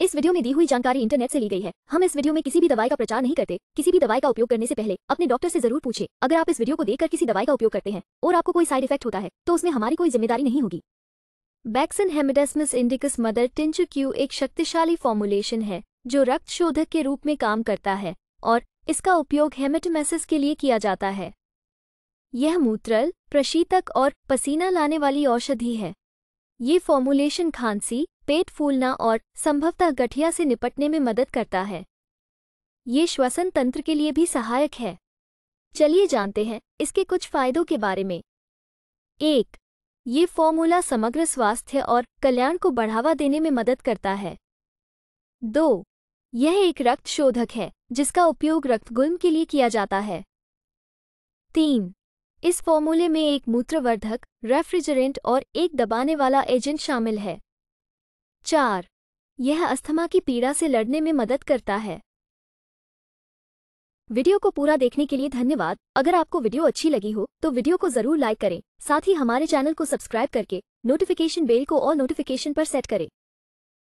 इस वीडियो में दी हुई जानकारी इंटरनेट से ली गई है हम इस वीडियो में किसी भी दवाई का प्रचार नहीं करते किसी भी दवाई का उपयोग करने से पहले अपने डॉक्टर से जरूर पूछे अगर आप इस वीडियो को देखकर किसी दवाई का उपयोग करते हैं और आपको कोई साइड इफेक्ट होता है तो उसमें हमारी कोई जिम्मेदारी नहीं होगी Bakson hemidesmus indicus mother Q एक शक्तिशाली फॉर्मुलेशन है जो रक्त शोधक के रूप में काम करता है और इसका उपयोग हेमेटोमेसिस के लिए किया जाता है यह मूत्रल प्रशीतक और पसीना लाने वाली औषधि है ये फॉर्मुलेशन खांसी पेट फूलना और संभवतः गठिया से निपटने में मदद करता है ये श्वसन तंत्र के लिए भी सहायक है चलिए जानते हैं इसके कुछ फायदों के बारे में एक ये फॉर्मूला समग्र स्वास्थ्य और कल्याण को बढ़ावा देने में मदद करता है दो यह एक रक्त शोधक है जिसका उपयोग रक्तगुल्म के लिए किया जाता है तीन इस फॉर्मूले में एक मूत्रवर्धक रेफ्रिजरेंट और एक दबाने वाला एजेंट शामिल है चार यह अस्थमा की पीड़ा से लड़ने में मदद करता है वीडियो को पूरा देखने के लिए धन्यवाद अगर आपको वीडियो अच्छी लगी हो तो वीडियो को जरूर लाइक करें साथ ही हमारे चैनल को सब्सक्राइब करके नोटिफिकेशन बेल को और नोटिफिकेशन पर सेट करें